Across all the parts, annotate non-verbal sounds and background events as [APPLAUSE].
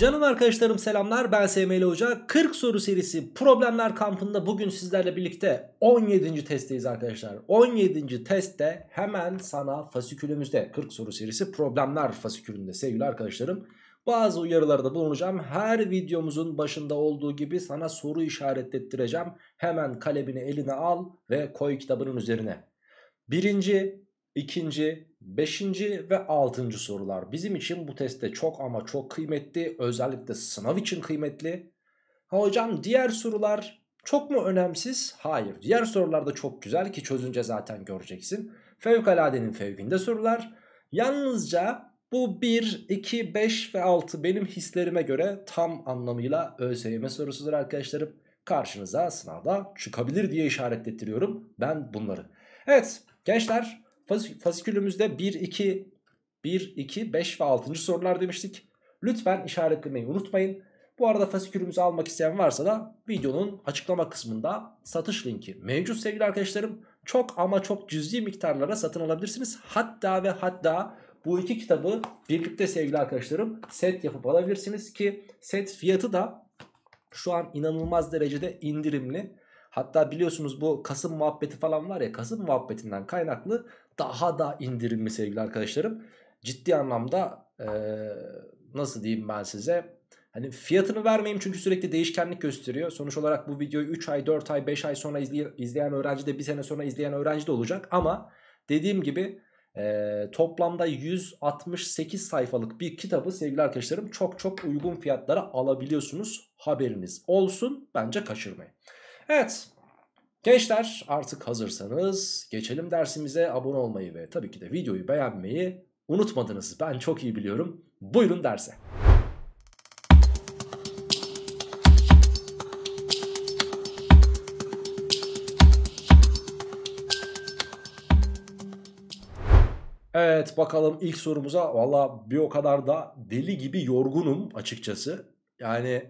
Canım arkadaşlarım selamlar ben SML Hoca 40 soru serisi problemler kampında bugün sizlerle birlikte 17. testteyiz arkadaşlar 17. testte hemen sana fasikülümüzde 40 soru serisi problemler fasikülünde sevgili arkadaşlarım bazı uyarılarda bulunacağım her videomuzun başında olduğu gibi sana soru işaretlettireceğim hemen kalemini eline al ve koy kitabının üzerine birinci ikinci Beşinci ve altıncı sorular bizim için bu testte çok ama çok kıymetli. Özellikle sınav için kıymetli. Ha hocam diğer sorular çok mu önemsiz? Hayır. Diğer sorular da çok güzel ki çözünce zaten göreceksin. Fevkaladenin fevkinde sorular. Yalnızca bu 1, 2, 5 ve 6 benim hislerime göre tam anlamıyla ÖSYM sorusudur arkadaşlarım. Karşınıza sınavda çıkabilir diye işaretlettiriyorum ben bunları. Evet gençler Fasikülümüzde 1, 2, 1, 2, 5 ve 6. sorular demiştik. Lütfen işaretlemeyi unutmayın. Bu arada fasikülümüzü almak isteyen varsa da videonun açıklama kısmında satış linki mevcut sevgili arkadaşlarım. Çok ama çok cüzi miktarlara satın alabilirsiniz. Hatta ve hatta bu iki kitabı birlikte sevgili arkadaşlarım set yapıp alabilirsiniz ki set fiyatı da şu an inanılmaz derecede indirimli. Hatta biliyorsunuz bu Kasım muhabbeti falan var ya Kasım muhabbetinden kaynaklı daha da indirilmiş sevgili arkadaşlarım. Ciddi anlamda e, nasıl diyeyim ben size hani fiyatını vermeyeyim çünkü sürekli değişkenlik gösteriyor. Sonuç olarak bu videoyu 3 ay 4 ay 5 ay sonra izleyen, izleyen öğrenci de 1 sene sonra izleyen öğrenci de olacak. Ama dediğim gibi e, toplamda 168 sayfalık bir kitabı sevgili arkadaşlarım çok çok uygun fiyatlara alabiliyorsunuz. Haberiniz olsun bence kaçırmayın. Evet. Gençler artık hazırsanız geçelim dersimize abone olmayı ve tabii ki de videoyu beğenmeyi unutmadınız. Ben çok iyi biliyorum. Buyurun derse. Evet bakalım ilk sorumuza valla bir o kadar da deli gibi yorgunum açıkçası. Yani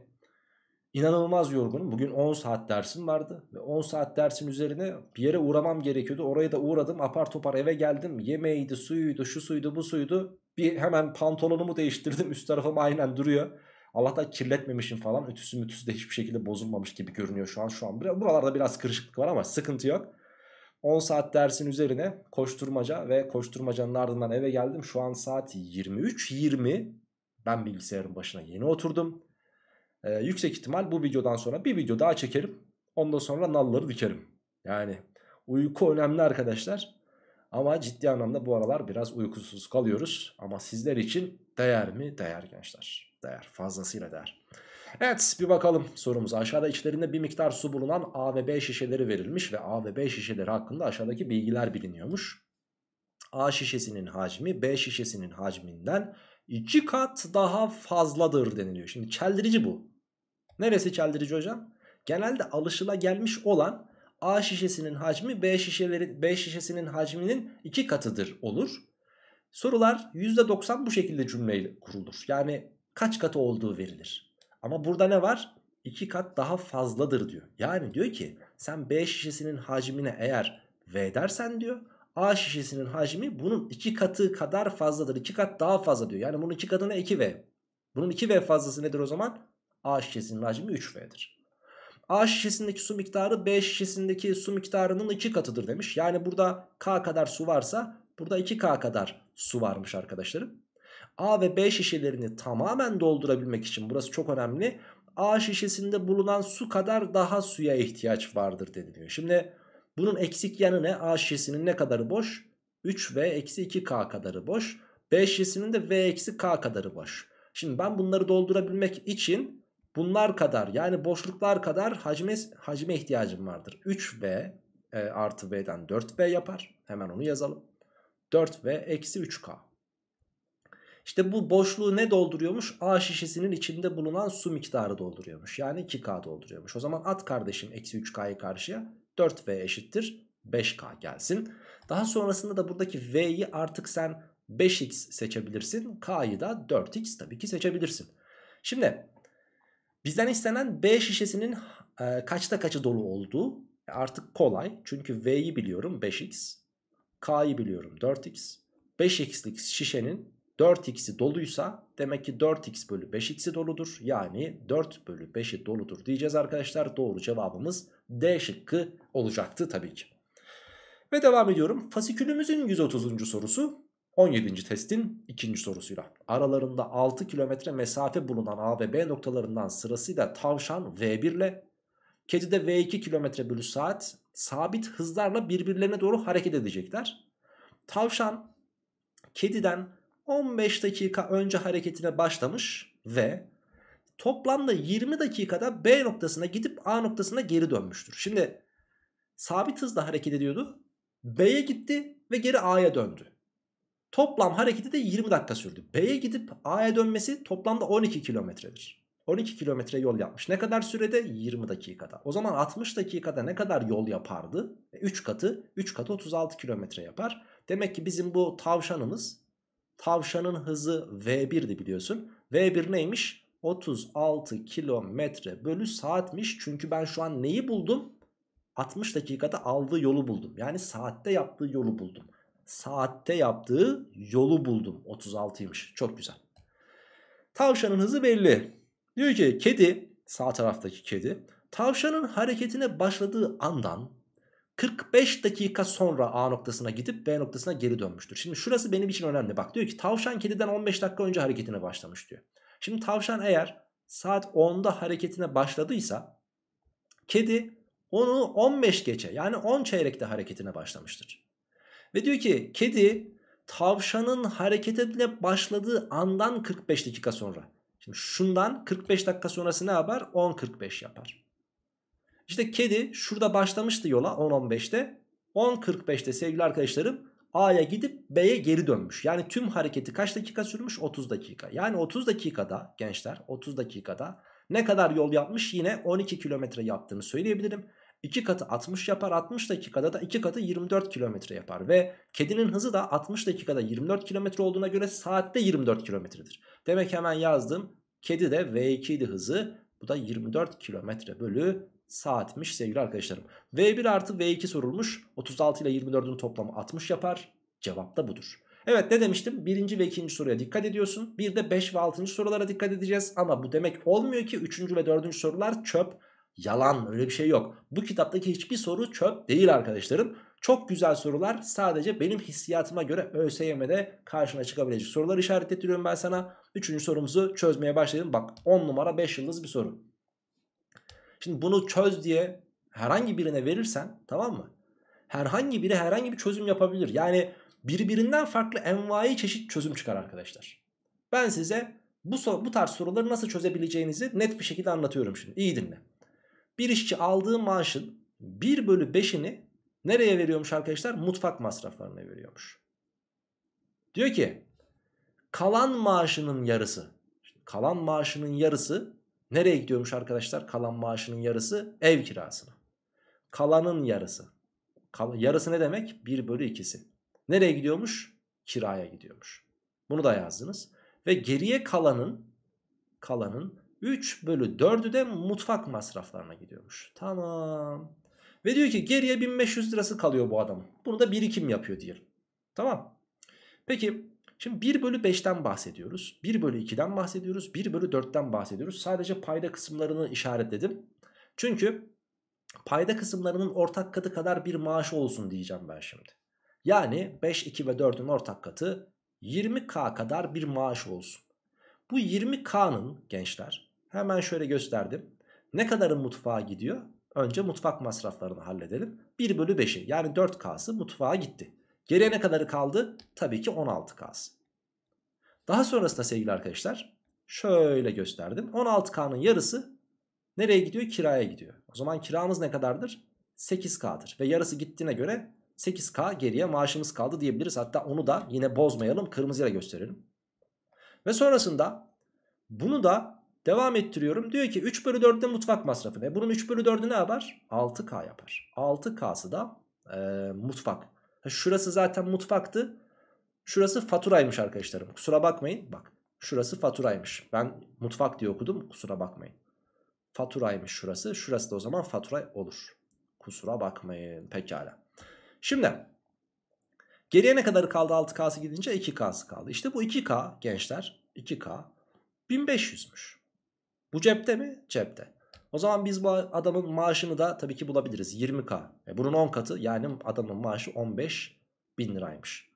İnanılmaz yorgunum. Bugün 10 saat dersim vardı. Ve 10 saat dersin üzerine bir yere uğramam gerekiyordu. Oraya da uğradım. Apar topar eve geldim. Yemeğiydi, suyuydu, şu suydu, bu suydu. Bir hemen pantolonumu değiştirdim. Üst tarafım aynen duruyor. Allah'ta kirletmemişim falan. Ütüsü mütüsü de hiçbir şekilde bozulmamış gibi görünüyor şu an. Şu an buralarda biraz kırışıklık var ama sıkıntı yok. 10 saat dersin üzerine koşturmaca ve koşturmacanın ardından eve geldim. Şu an saat 23.20. Ben bilgisayarın başına yeni oturdum. Ee, yüksek ihtimal bu videodan sonra bir video daha çekerim. Ondan sonra nalları dikerim. Yani uyku önemli arkadaşlar. Ama ciddi anlamda bu aralar biraz uykusuz kalıyoruz. Ama sizler için değer mi? Değer gençler. Değer. Fazlasıyla değer. Evet bir bakalım sorumuz. Aşağıda içlerinde bir miktar su bulunan A ve B şişeleri verilmiş ve A ve B şişeleri hakkında aşağıdaki bilgiler biliniyormuş. A şişesinin hacmi B şişesinin hacminden 2 kat daha fazladır deniliyor. Şimdi çeldirici bu. Neresi çeldirici hocam? Genelde alışıla gelmiş olan A şişesinin hacmi B, şişelerin B şişesinin hacminin iki katıdır olur. Sorular %90 bu şekilde cümleyle kurulur. Yani kaç katı olduğu verilir. Ama burada ne var? İki kat daha fazladır diyor. Yani diyor ki sen B şişesinin hacmine eğer V dersen diyor A şişesinin hacmi bunun iki katı kadar fazladır. İki kat daha fazla diyor. Yani bunun iki katına 2V. Bunun 2V fazlası nedir o zaman? A şişesinin hacmi 3F'dir. A şişesindeki su miktarı B şişesindeki su miktarının 2 katıdır demiş. Yani burada K kadar su varsa burada 2K kadar su varmış arkadaşlarım. A ve B şişelerini tamamen doldurabilmek için burası çok önemli. A şişesinde bulunan su kadar daha suya ihtiyaç vardır deniliyor. Şimdi bunun eksik yanı ne? A şişesinin ne kadarı boş? 3 v eksi 2K kadarı boş. B şişesinin de V eksi K kadarı boş. Şimdi ben bunları doldurabilmek için bunlar kadar yani boşluklar kadar hacme, hacme ihtiyacım vardır. 3V e, artı V'den 4V yapar. Hemen onu yazalım. 4V eksi 3K. İşte bu boşluğu ne dolduruyormuş? A şişesinin içinde bulunan su miktarı dolduruyormuş. Yani 2K dolduruyormuş. O zaman at kardeşim eksi 3K'yı karşıya 4V eşittir 5K gelsin. Daha sonrasında da buradaki V'yi artık sen 5X seçebilirsin. K'yı da 4X tabii ki seçebilirsin. Şimdi Bizden istenen B şişesinin e, kaçta kaçı dolu olduğu artık kolay. Çünkü V'yi biliyorum 5x. K'yı biliyorum 4x. 5x'lik şişenin 4x'i doluysa demek ki 4x bölü 5x'i doludur. Yani 4 bölü 5'i doludur diyeceğiz arkadaşlar. Doğru cevabımız D şıkkı olacaktı tabii ki. Ve devam ediyorum. Fasikülümüzün 130. sorusu 17. testin ikinci sorusuyla. Aralarında 6 kilometre mesafe bulunan A ve B noktalarından sırasıyla tavşan V1 ile kedi de V2 kilometre bölü saat sabit hızlarla birbirlerine doğru hareket edecekler. Tavşan kediden 15 dakika önce hareketine başlamış ve toplamda 20 dakikada B noktasına gidip A noktasına geri dönmüştür. Şimdi sabit hızla hareket ediyordu. B'ye gitti ve geri A'ya döndü. Toplam hareketi de 20 dakika sürdü. B'ye gidip A'ya dönmesi toplamda 12 kilometredir. 12 kilometre yol yapmış. Ne kadar sürede? 20 dakikada. O zaman 60 dakikada ne kadar yol yapardı? 3 e, katı. 3 katı 36 kilometre yapar. Demek ki bizim bu tavşanımız tavşanın hızı V1'di biliyorsun. V1 neymiş? 36 kilometre bölü saatmiş. Çünkü ben şu an neyi buldum? 60 dakikada aldığı yolu buldum. Yani saatte yaptığı yolu buldum saatte yaptığı yolu buldum. 36'ymış. Çok güzel. Tavşanın hızı belli. Diyor ki kedi sağ taraftaki kedi tavşanın hareketine başladığı andan 45 dakika sonra A noktasına gidip B noktasına geri dönmüştür. Şimdi şurası benim için önemli. Bak diyor ki tavşan kediden 15 dakika önce hareketine başlamış diyor. Şimdi tavşan eğer saat 10'da hareketine başladıysa kedi onu 15 geçe yani 10 çeyrekte hareketine başlamıştır. Ve diyor ki kedi tavşanın hareket etmeye başladığı andan 45 dakika sonra. Şimdi şundan 45 dakika sonrası ne yapar? 10.45 yapar. İşte kedi şurada başlamıştı yola 10.15'te. 10.45'te sevgili arkadaşlarım A'ya gidip B'ye geri dönmüş. Yani tüm hareketi kaç dakika sürmüş? 30 dakika. Yani 30 dakikada gençler 30 dakikada ne kadar yol yapmış? Yine 12 kilometre yaptığını söyleyebilirim. 2 katı 60 yapar 60 dakikada da 2 katı 24 kilometre yapar ve kedinin hızı da 60 dakikada 24 kilometre olduğuna göre saatte 24 kilometredir. Demek hemen yazdım kedi de V2 idi hızı bu da 24 kilometre bölü saatmiş sevgili arkadaşlarım. V1 artı V2 sorulmuş 36 ile 24'ün toplamı 60 yapar cevap da budur. Evet ne demiştim? Birinci ve ikinci soruya dikkat ediyorsun. Bir de 5 ve 6. sorulara dikkat edeceğiz. Ama bu demek olmuyor ki 3. ve 4. sorular çöp. Yalan öyle bir şey yok. Bu kitaptaki hiçbir soru çöp değil arkadaşlarım. Çok güzel sorular sadece benim hissiyatıma göre ÖSYM'de karşına çıkabilecek sorular işaret ettiriyorum ben sana. Üçüncü sorumuzu çözmeye başlayalım. Bak 10 numara 5 yıldız bir soru. Şimdi bunu çöz diye herhangi birine verirsen tamam mı? Herhangi biri herhangi bir çözüm yapabilir. Yani birbirinden farklı envai çeşit çözüm çıkar arkadaşlar. Ben size bu, bu tarz soruları nasıl çözebileceğinizi net bir şekilde anlatıyorum şimdi. İyi dinle. Bir işçi aldığı maaşın 1 bölü 5'ini nereye veriyormuş arkadaşlar? Mutfak masraflarına veriyormuş. Diyor ki kalan maaşının yarısı. Kalan maaşının yarısı nereye gidiyormuş arkadaşlar? Kalan maaşının yarısı ev kirasına. Kalanın yarısı. Kal yarısı ne demek? 1 bölü 2'si. Nereye gidiyormuş? Kiraya gidiyormuş. Bunu da yazdınız. Ve geriye kalanın kalanın 3 bölü 4'ü de mutfak masraflarına gidiyormuş. Tamam. Ve diyor ki geriye 1500 lirası kalıyor bu adamın. Bunu da birikim yapıyor diyelim. Tamam. Peki şimdi 1 bölü 5'ten bahsediyoruz. 1 bölü 2'den bahsediyoruz. 1 bölü 4'ten bahsediyoruz. Sadece payda kısımlarını işaretledim. Çünkü payda kısımlarının ortak katı kadar bir maaşı olsun diyeceğim ben şimdi. Yani 5, 2 ve 4'ün ortak katı 20k kadar bir maaş olsun. Bu 20k'nın gençler Hemen şöyle gösterdim. Ne kadarın mutfağa gidiyor? Önce mutfak masraflarını halledelim. 1 bölü 5'i yani 4K'sı mutfağa gitti. Geriye ne kadarı kaldı? Tabii ki 16K'sı. Daha sonrasında sevgili arkadaşlar şöyle gösterdim. 16K'nın yarısı nereye gidiyor? Kiraya gidiyor. O zaman kiramız ne kadardır? 8K'dır. Ve yarısı gittiğine göre 8K geriye maaşımız kaldı diyebiliriz. Hatta onu da yine bozmayalım. Kırmızıyla gösterelim. Ve sonrasında bunu da Devam ettiriyorum. Diyor ki 3 bölü 4'de mutfak masrafı ne? Bunun 3 bölü 4'ü ne yapar? 6K yapar. 6K'sı da e, mutfak. Şurası zaten mutfaktı. Şurası faturaymış arkadaşlarım. Kusura bakmayın. Bak şurası faturaymış. Ben mutfak diye okudum. Kusura bakmayın. Faturaymış şurası. Şurası da o zaman faturay olur. Kusura bakmayın. Pekala. Şimdi geriye ne kadar kaldı 6K'sı gidince 2K'sı kaldı. İşte bu 2K gençler. 2K 1500'müş. Bu cepte mi? Cepte. O zaman biz bu adamın maaşını da tabii ki bulabiliriz. 20k. E bunun 10 katı yani adamın maaşı 15 bin liraymış.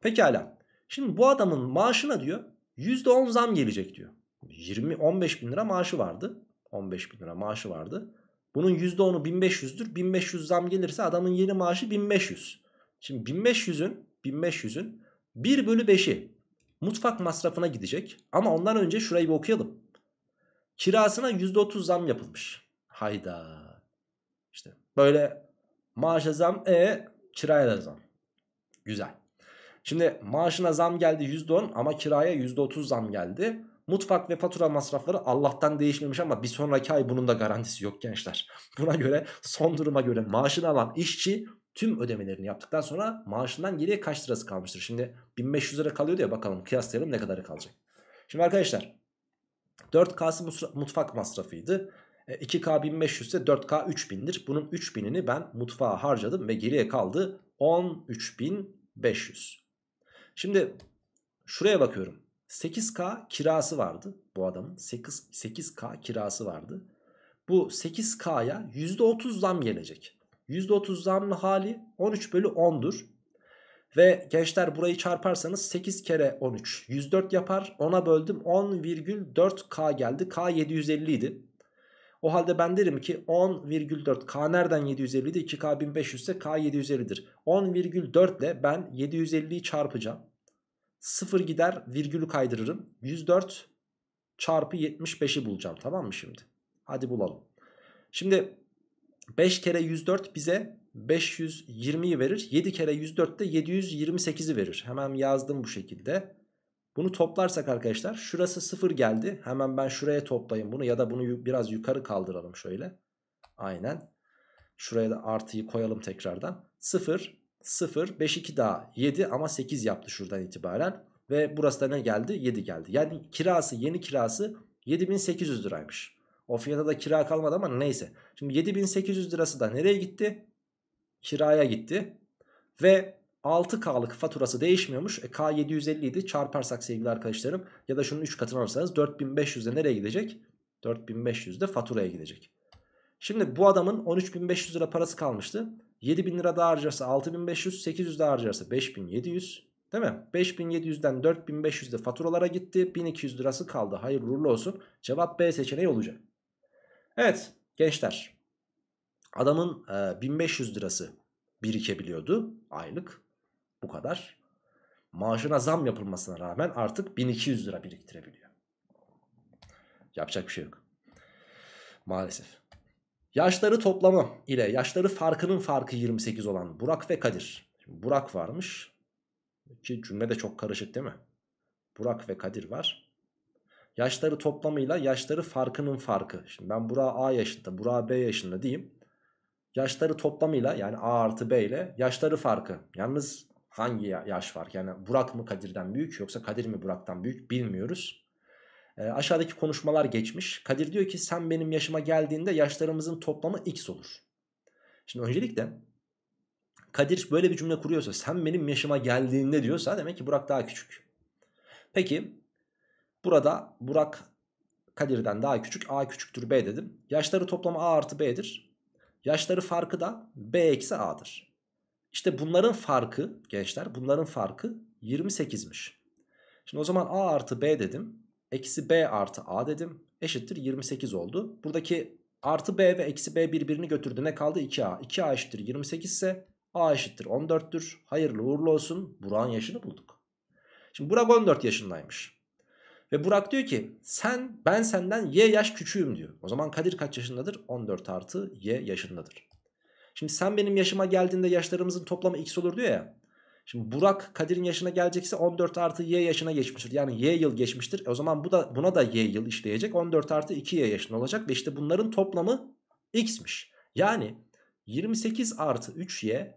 Pekala. Şimdi bu adamın maaşına diyor %10 zam gelecek diyor. 20 15 bin lira maaşı vardı. 15 bin lira maaşı vardı. Bunun %10'u 1500'dür. 1500 zam gelirse adamın yeni maaşı 1500. Şimdi 1500'ün 1500'ün 1 bölü 5'i mutfak masrafına gidecek. Ama ondan önce şurayı bir okuyalım. Kirasına %30 zam yapılmış. Hayda. İşte böyle maaşa zam e kiraya da zam. Güzel. Şimdi maaşına zam geldi %10 ama kiraya %30 zam geldi. Mutfak ve fatura masrafları Allah'tan değişmemiş ama bir sonraki ay bunun da garantisi yok gençler. [LAUGHS] Buna göre son duruma göre maaşını alan işçi tüm ödemelerini yaptıktan sonra maaşından geriye kaç lirası kalmıştır? Şimdi 1500 lira kalıyordu ya bakalım kıyaslayalım ne kadarı kalacak. Şimdi arkadaşlar 4K'sı mutfak masrafıydı. 2K e, 1500 ise 4K 3000'dir. Bunun 3000'ini ben mutfağa harcadım ve geriye kaldı 13500. Şimdi şuraya bakıyorum. 8K kirası vardı bu adamın. 8, 8K kirası vardı. Bu 8K'ya %30 zam gelecek. %30 zamlı hali 13 bölü 10'dur. Ve gençler burayı çarparsanız 8 kere 13. 104 yapar. 10'a böldüm. 10,4K geldi. K 750 idi. O halde ben derim ki 10,4 K nereden idi 2K 1500 ise K 750'dir. 10,4 ile ben 750'yi çarpacağım. 0 gider virgülü kaydırırım. 104 çarpı 75'i bulacağım tamam mı şimdi? Hadi bulalım. Şimdi 5 kere 104 bize 520'yi verir. 7 kere 104'te 728'i verir. Hemen yazdım bu şekilde. Bunu toplarsak arkadaşlar şurası 0 geldi. Hemen ben şuraya toplayayım bunu ya da bunu biraz yukarı kaldıralım şöyle. Aynen. Şuraya da artıyı koyalım tekrardan. 0, 0, 5, 2 daha 7 ama 8 yaptı şuradan itibaren. Ve burası da ne geldi? 7 geldi. Yani kirası yeni kirası 7800 liraymış. O fiyata da kira kalmadı ama neyse. Şimdi 7800 lirası da nereye gitti? kiraya gitti. Ve 6K'lık faturası değişmiyormuş. E, K 750 idi çarparsak sevgili arkadaşlarım. Ya da şunun 3 katını alırsanız 4500'de nereye gidecek? 4500'de faturaya gidecek. Şimdi bu adamın 13500 lira parası kalmıştı. 7000 lira daha harcarsa 6500, 800 daha harcarsa 5700. Değil mi? 5700'den 4500'de faturalara gitti. 1200 lirası kaldı. Hayır uğurlu olsun. Cevap B seçeneği olacak. Evet gençler Adamın e, 1500 lirası birikebiliyordu aylık. Bu kadar. Maaşına zam yapılmasına rağmen artık 1200 lira biriktirebiliyor. Yapacak bir şey yok. Maalesef. Yaşları toplamı ile yaşları farkının farkı 28 olan Burak ve Kadir. Şimdi Burak varmış. Ki cümle de çok karışık değil mi? Burak ve Kadir var. Yaşları toplamıyla yaşları farkının farkı. Şimdi ben Burak A yaşında, Burak B yaşında diyeyim. Yaşları toplamıyla yani A artı B ile yaşları farkı. Yalnız hangi yaş var? Yani Burak mı Kadir'den büyük yoksa Kadir mi Burak'tan büyük bilmiyoruz. E, aşağıdaki konuşmalar geçmiş. Kadir diyor ki sen benim yaşıma geldiğinde yaşlarımızın toplamı x olur. Şimdi öncelikle Kadir böyle bir cümle kuruyorsa sen benim yaşıma geldiğinde diyorsa demek ki Burak daha küçük. Peki burada Burak Kadir'den daha küçük A küçüktür B dedim. Yaşları toplamı A artı B'dir. Yaşları farkı da B eksi A'dır. İşte bunların farkı gençler bunların farkı 28'miş. Şimdi o zaman A artı B dedim. Eksi B artı A dedim. Eşittir 28 oldu. Buradaki artı B ve eksi B birbirini götürdü. Ne kaldı? 2A. 2A eşittir 28 ise A eşittir 14'tür. Hayırlı uğurlu olsun. Burak'ın yaşını bulduk. Şimdi Burak 14 yaşındaymış. Ve Burak diyor ki sen ben senden y yaş küçüğüm diyor. O zaman Kadir kaç yaşındadır? 14 artı y yaşındadır. Şimdi sen benim yaşıma geldiğinde yaşlarımızın toplamı x olur diyor ya. Şimdi Burak Kadir'in yaşına gelecekse 14 artı y yaşına geçmiştir. Yani y yıl geçmiştir. E o zaman bu da buna da y yıl işleyecek. 14 artı 2y yaşında olacak ve işte bunların toplamı x'miş. Yani 28 artı 3y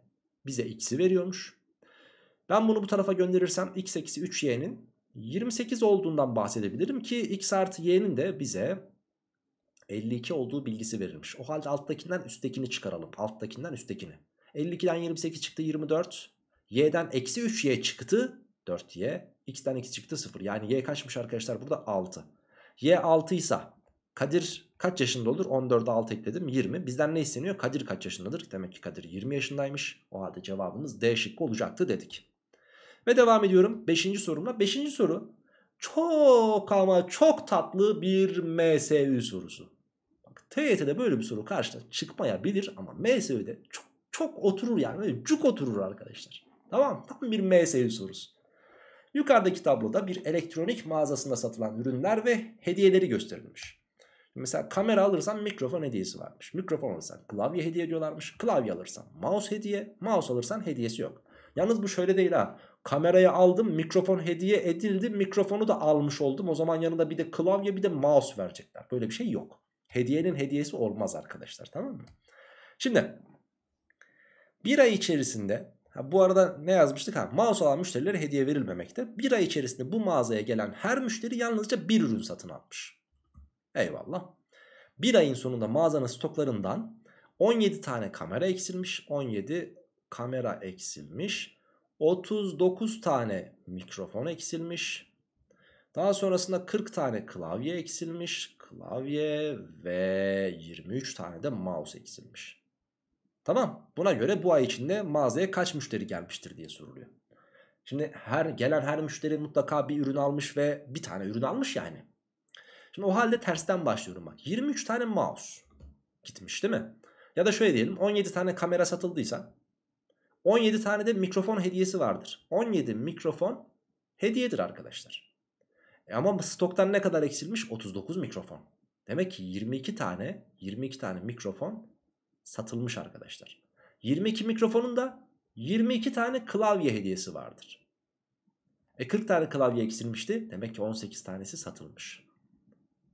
bize x'i veriyormuş. Ben bunu bu tarafa gönderirsem x eksi 3y'nin 28 olduğundan bahsedebilirim ki x artı y'nin de bize 52 olduğu bilgisi verilmiş. O halde alttakinden üsttekini çıkaralım. Alttakinden üsttekini. 52'den 28 çıktı 24. Y'den eksi 3y çıktı 4y. X'den x çıktı 0. Yani y kaçmış arkadaşlar burada 6. Y 6 ise Kadir kaç yaşında olur? 14'e 6 ekledim 20. Bizden ne isteniyor? Kadir kaç yaşındadır? Demek ki Kadir 20 yaşındaymış. O halde cevabımız D şıkkı olacaktı dedik. Ve devam ediyorum 5. sorumla. 5. soru çok ama çok tatlı bir MSÜ sorusu. Bak TYT'de böyle bir soru karşına çıkmayabilir ama MSÜ'de çok çok oturur yani. Böyle cuk oturur arkadaşlar. Tamam Tam bir MSÜ sorusu. Yukarıdaki tabloda bir elektronik mağazasında satılan ürünler ve hediyeleri gösterilmiş. Mesela kamera alırsan mikrofon hediyesi varmış. Mikrofon alırsan klavye hediye diyorlarmış. Klavye alırsan mouse hediye. Mouse alırsan hediyesi yok. Yalnız bu şöyle değil ha. Kamerayı aldım mikrofon hediye edildi mikrofonu da almış oldum. O zaman yanında bir de klavye bir de mouse verecekler. Böyle bir şey yok. Hediyenin hediyesi olmaz arkadaşlar tamam mı? Şimdi bir ay içerisinde ha bu arada ne yazmıştık ha mouse alan müşterilere hediye verilmemekte. Bir ay içerisinde bu mağazaya gelen her müşteri yalnızca bir ürün satın almış. Eyvallah. Bir ayın sonunda mağazanın stoklarından 17 tane kamera eksilmiş. 17 kamera eksilmiş. 39 tane mikrofon eksilmiş. Daha sonrasında 40 tane klavye eksilmiş. Klavye ve 23 tane de mouse eksilmiş. Tamam buna göre bu ay içinde mağazaya kaç müşteri gelmiştir diye soruluyor. Şimdi her gelen her müşteri mutlaka bir ürün almış ve bir tane ürün almış yani. Şimdi o halde tersten başlıyorum bak. 23 tane mouse gitmiş değil mi? Ya da şöyle diyelim 17 tane kamera satıldıysa 17 tane de mikrofon hediyesi vardır. 17 mikrofon hediyedir arkadaşlar. E ama stoktan ne kadar eksilmiş? 39 mikrofon. Demek ki 22 tane 22 tane mikrofon satılmış arkadaşlar. 22 mikrofonun da 22 tane klavye hediyesi vardır. E 40 tane klavye eksilmişti. Demek ki 18 tanesi satılmış.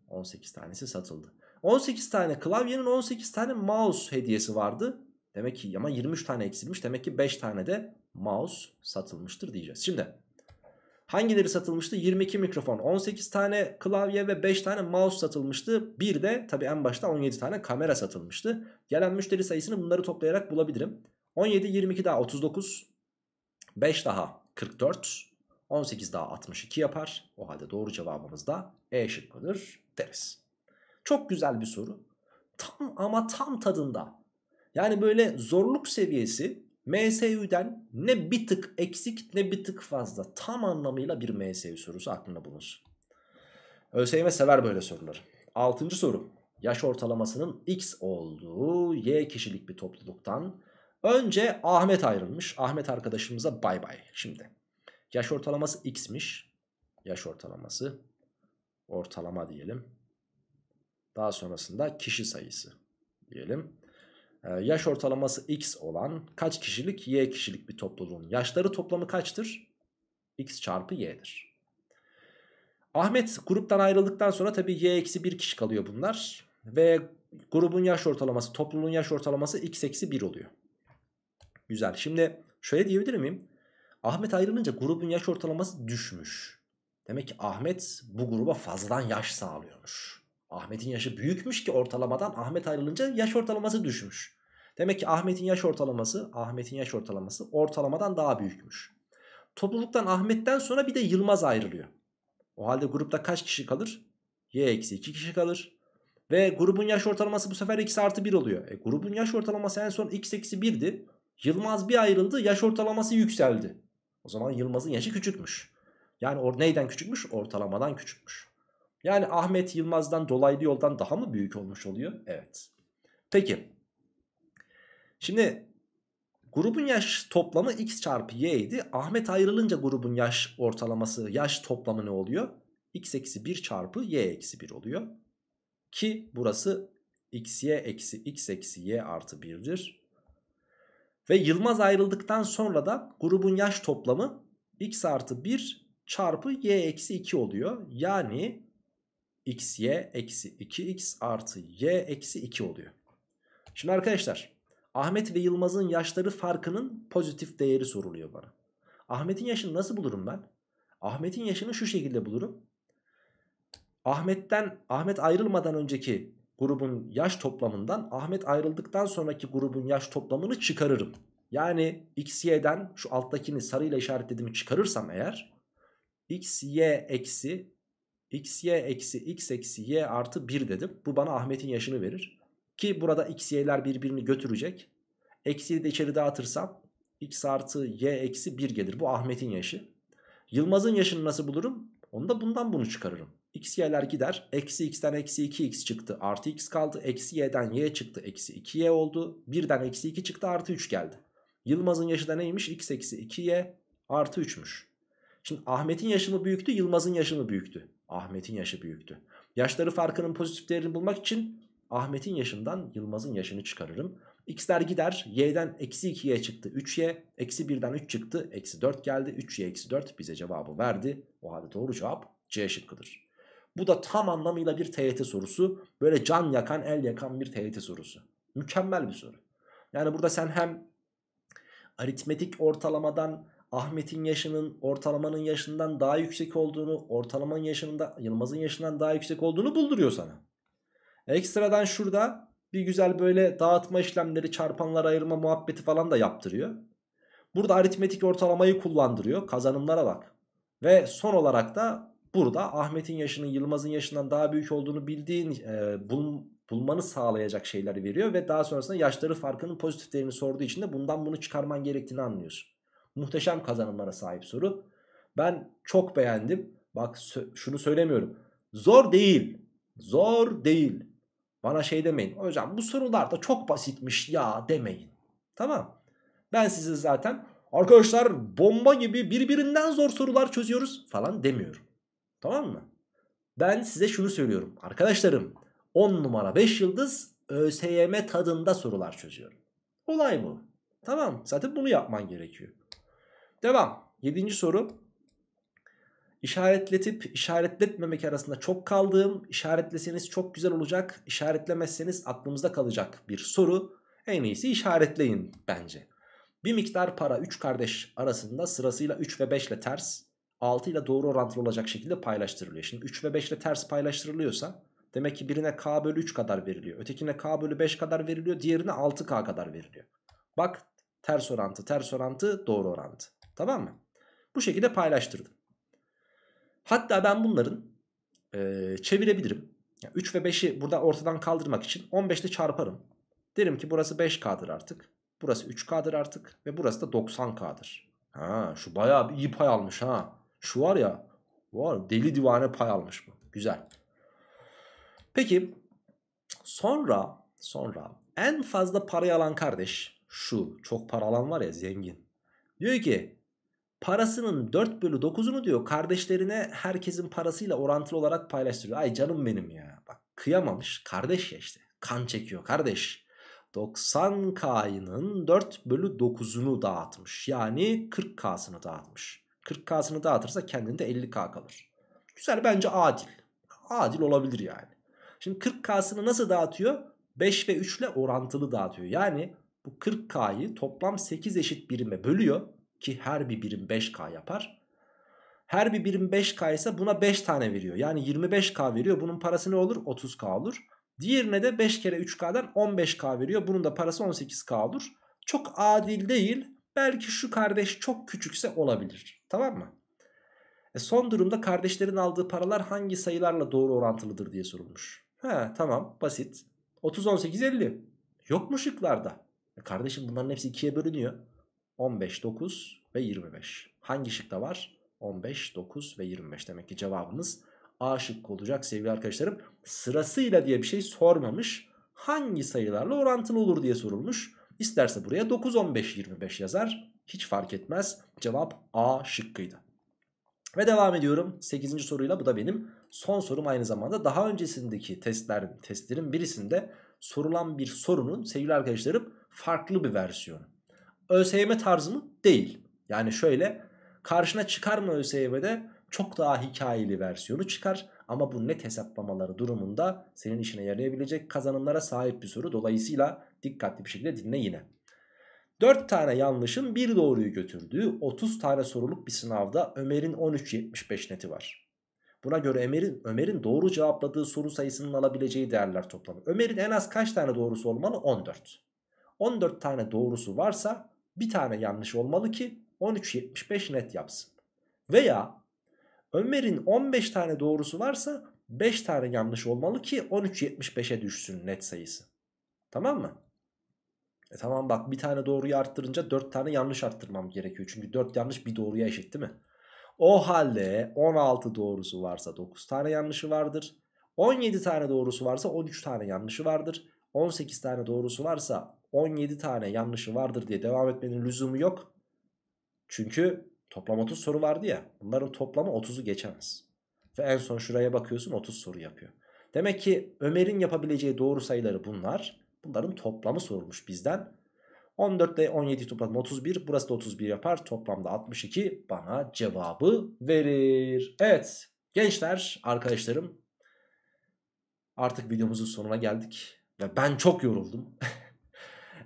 18 tanesi satıldı. 18 tane klavyenin 18 tane mouse hediyesi vardı. Demek ki ama 23 tane eksilmiş. Demek ki 5 tane de mouse satılmıştır diyeceğiz. Şimdi hangileri satılmıştı? 22 mikrofon, 18 tane klavye ve 5 tane mouse satılmıştı. Bir de tabii en başta 17 tane kamera satılmıştı. Gelen müşteri sayısını bunları toplayarak bulabilirim. 17, 22 daha 39, 5 daha 44, 18 daha 62 yapar. O halde doğru cevabımız da E şıkkıdır deriz. Çok güzel bir soru. Tam ama tam tadında yani böyle zorluk seviyesi MSU'den ne bir tık eksik ne bir tık fazla. Tam anlamıyla bir MSU sorusu aklına bulunsun. ÖSYM sever böyle soruları. Altıncı soru. Yaş ortalamasının X olduğu Y kişilik bir topluluktan önce Ahmet ayrılmış. Ahmet arkadaşımıza bay bay. Şimdi yaş ortalaması X'miş. Yaş ortalaması ortalama diyelim. Daha sonrasında kişi sayısı diyelim. Ee, yaş ortalaması x olan kaç kişilik y kişilik bir topluluğun yaşları toplamı kaçtır? x çarpı y'dir. Ahmet gruptan ayrıldıktan sonra tabii y eksi 1 kişi kalıyor bunlar. Ve grubun yaş ortalaması, topluluğun yaş ortalaması x eksi 1 oluyor. Güzel. Şimdi şöyle diyebilir miyim? Ahmet ayrılınca grubun yaş ortalaması düşmüş. Demek ki Ahmet bu gruba fazladan yaş sağlıyormuş. Ahmet'in yaşı büyükmüş ki ortalamadan Ahmet ayrılınca yaş ortalaması düşmüş. Demek ki Ahmet'in yaş ortalaması Ahmet'in yaş ortalaması ortalamadan daha büyükmüş. Topluluktan Ahmet'ten sonra bir de Yılmaz ayrılıyor. O halde grupta kaç kişi kalır? Y eksi 2 kişi kalır. Ve grubun yaş ortalaması bu sefer x artı 1 oluyor. E, grubun yaş ortalaması en son x eksi 1'di. Yılmaz bir ayrıldı yaş ortalaması yükseldi. O zaman Yılmaz'ın yaşı küçükmüş. Yani or neyden küçükmüş? Ortalamadan küçükmüş. Yani Ahmet Yılmaz'dan dolaylı yoldan daha mı büyük olmuş oluyor? Evet. Peki. Şimdi grubun yaş toplamı x çarpı y idi. Ahmet ayrılınca grubun yaş ortalaması, yaş toplamı ne oluyor? x eksi 1 çarpı y eksi 1 oluyor. Ki burası x y eksi x eksi y artı 1'dir. Ve Yılmaz ayrıldıktan sonra da grubun yaş toplamı x artı 1 çarpı y eksi 2 oluyor. Yani xy eksi 2x artı y eksi 2 oluyor. Şimdi arkadaşlar Ahmet ve Yılmaz'ın yaşları farkının pozitif değeri soruluyor bana. Ahmet'in yaşını nasıl bulurum ben? Ahmet'in yaşını şu şekilde bulurum. Ahmet'ten Ahmet ayrılmadan önceki grubun yaş toplamından Ahmet ayrıldıktan sonraki grubun yaş toplamını çıkarırım. Yani xy'den şu alttakini sarıyla işaretlediğimi çıkarırsam eğer xy eksi X y eksi x eksi y artı 1 dedim. Bu bana Ahmet'in yaşını verir. Ki burada x y'ler birbirini götürecek. Eksiyi de içeri dağıtırsam x artı y eksi 1 gelir. Bu Ahmet'in yaşı. Yılmaz'ın yaşını nasıl bulurum? Onu da bundan bunu çıkarırım. x y'ler gider. Eksi x'ten eksi 2x çıktı. Artı x kaldı. Eksi y'den y çıktı. Eksi 2y oldu. 1'den eksi 2 çıktı. Artı 3 geldi. Yılmaz'ın yaşı da neymiş? x eksi 2y artı 3'müş. Şimdi Ahmet'in yaşı mı büyüktü? Yılmaz'ın yaşı mı büyüktü? Ahmet'in yaşı büyüktü. Yaşları farkının pozitif değerini bulmak için Ahmet'in yaşından Yılmaz'ın yaşını çıkarırım. X'ler gider. Y'den eksi 2'ye çıktı 3Y. Eksi 1'den 3 çıktı. Eksi 4 geldi. 3Y eksi 4 bize cevabı verdi. O halde doğru cevap C şıkkıdır. Bu da tam anlamıyla bir TYT sorusu. Böyle can yakan el yakan bir TYT sorusu. Mükemmel bir soru. Yani burada sen hem aritmetik ortalamadan Ahmet'in yaşının ortalamanın yaşından daha yüksek olduğunu, ortalamanın yaşında Yılmaz'ın yaşından daha yüksek olduğunu bulduruyor sana. Ekstradan şurada bir güzel böyle dağıtma işlemleri, çarpanlar ayırma muhabbeti falan da yaptırıyor. Burada aritmetik ortalamayı kullandırıyor. Kazanımlara bak. Ve son olarak da burada Ahmet'in yaşının Yılmaz'ın yaşından daha büyük olduğunu bildiğin e, bul, bulmanı sağlayacak şeyler veriyor. Ve daha sonrasında yaşları farkının pozitiflerini sorduğu için de bundan bunu çıkarman gerektiğini anlıyorsun. Muhteşem kazanımlara sahip soru. Ben çok beğendim. Bak şunu söylemiyorum. Zor değil. Zor değil. Bana şey demeyin. Hocam bu sorular da çok basitmiş ya demeyin. Tamam. Ben size zaten arkadaşlar bomba gibi birbirinden zor sorular çözüyoruz falan demiyorum. Tamam mı? Ben size şunu söylüyorum. Arkadaşlarım 10 numara 5 yıldız ÖSYM tadında sorular çözüyorum. Olay bu. Tamam zaten bunu yapman gerekiyor. Devam. Yedinci soru. İşaretletip işaretletmemek arasında çok kaldığım, işaretleseniz çok güzel olacak, işaretlemezseniz aklımızda kalacak bir soru. En iyisi işaretleyin bence. Bir miktar para 3 kardeş arasında sırasıyla 3 ve 5 ile ters, 6 ile doğru orantılı olacak şekilde paylaştırılıyor. Şimdi 3 ve 5 ile ters paylaştırılıyorsa demek ki birine k bölü 3 kadar veriliyor. Ötekine k bölü 5 kadar veriliyor. Diğerine 6k kadar veriliyor. Bak Ters orantı, ters orantı, doğru orantı. Tamam mı? Bu şekilde paylaştırdım. Hatta ben bunların e, çevirebilirim. Yani 3 ve 5'i burada ortadan kaldırmak için 15'te çarparım. Derim ki burası 5K'dır artık. Burası 3K'dır artık. Ve burası da 90K'dır. Ha, şu bayağı iyi pay almış ha. Şu var ya. Var, deli divane pay almış bu. Güzel. Peki sonra sonra en fazla parayı alan kardeş şu çok para alan var ya zengin. Diyor ki parasının 4 bölü 9'unu diyor kardeşlerine herkesin parasıyla orantılı olarak paylaştırıyor. Ay canım benim ya bak kıyamamış kardeş ya işte kan çekiyor kardeş. 90K'nın 4 bölü 9'unu dağıtmış. Yani 40K'sını dağıtmış. 40K'sını dağıtırsa kendinde 50K kalır. Güzel bence adil. Adil olabilir yani. Şimdi 40K'sını nasıl dağıtıyor? 5 ve 3 ile orantılı dağıtıyor. Yani bu 40K'yı toplam 8 eşit birime bölüyor. Ki her bir birim 5K yapar. Her bir birim 5K ise buna 5 tane veriyor. Yani 25K veriyor. Bunun parası ne olur? 30K olur. Diğerine de 5 kere 3K'dan 15K veriyor. Bunun da parası 18K olur. Çok adil değil. Belki şu kardeş çok küçükse olabilir. Tamam mı? E son durumda kardeşlerin aldığı paralar hangi sayılarla doğru orantılıdır diye sorulmuş. He tamam basit. 30, 18, 50. Yok mu şıklarda? E kardeşim bunların hepsi 2'ye bölünüyor. 15, 9 ve 25. Hangi şıkta var? 15, 9 ve 25. Demek ki cevabımız A şıkkı olacak sevgili arkadaşlarım. Sırasıyla diye bir şey sormamış. Hangi sayılarla orantılı olur diye sorulmuş. İsterse buraya 9, 15, 25 yazar. Hiç fark etmez. Cevap A şıkkıydı. Ve devam ediyorum 8. soruyla. Bu da benim son sorum aynı zamanda. Daha öncesindeki testler, testlerin birisinde sorulan bir sorunun sevgili arkadaşlarım farklı bir versiyonu. ÖSYM tarzı mı? Değil. Yani şöyle karşına çıkar mı ÖSYM'de çok daha hikayeli versiyonu çıkar. Ama bu net hesaplamaları durumunda senin işine yarayabilecek kazanımlara sahip bir soru. Dolayısıyla dikkatli bir şekilde dinle yine. 4 tane yanlışın bir doğruyu götürdüğü 30 tane soruluk bir sınavda Ömer'in 13.75 neti var. Buna göre Ömer'in Ömer'in doğru cevapladığı soru sayısının alabileceği değerler toplamı. Ömer'in en az kaç tane doğrusu olmalı? 14. 14 tane doğrusu varsa bir tane yanlış olmalı ki 13.75 net yapsın. Veya Ömer'in 15 tane doğrusu varsa 5 tane yanlış olmalı ki 13.75'e düşsün net sayısı. Tamam mı? E tamam bak bir tane doğruyu arttırınca 4 tane yanlış arttırmam gerekiyor. Çünkü 4 yanlış bir doğruya eşit değil mi? O halde 16 doğrusu varsa 9 tane yanlışı vardır. 17 tane doğrusu varsa 13 tane yanlışı vardır. 18 tane doğrusu varsa 17 tane yanlışı vardır diye devam etmenin lüzumu yok. Çünkü toplam 30 soru vardı ya. Bunların toplamı 30'u geçemez. Ve en son şuraya bakıyorsun 30 soru yapıyor. Demek ki Ömer'in yapabileceği doğru sayıları bunlar. Bunların toplamı sormuş bizden. 14 ile 17 toplam 31. Burası da 31 yapar. Toplamda 62 bana cevabı verir. Evet gençler arkadaşlarım artık videomuzun sonuna geldik. Ve ben çok yoruldum. [LAUGHS]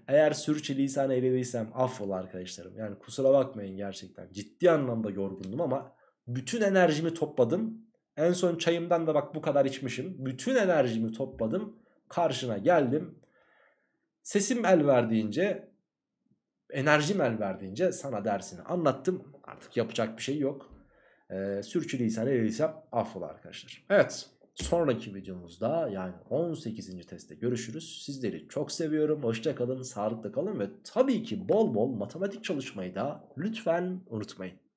Eğer sürçülisan eyleviysem affol arkadaşlarım. Yani kusura bakmayın gerçekten. Ciddi anlamda yorgundum ama bütün enerjimi topladım. En son çayımdan da bak bu kadar içmişim. Bütün enerjimi topladım. Karşına geldim. Sesim el verdiğince, enerjim el verdiğince sana dersini anlattım. Artık yapacak bir şey yok. Ee, sürçülisan eyleviysem affol arkadaşlar. Evet. Sonraki videomuzda yani 18. testte görüşürüz. Sizleri çok seviyorum. Hoşça kalın, sağlıkla kalın ve tabii ki bol bol matematik çalışmayı da lütfen unutmayın.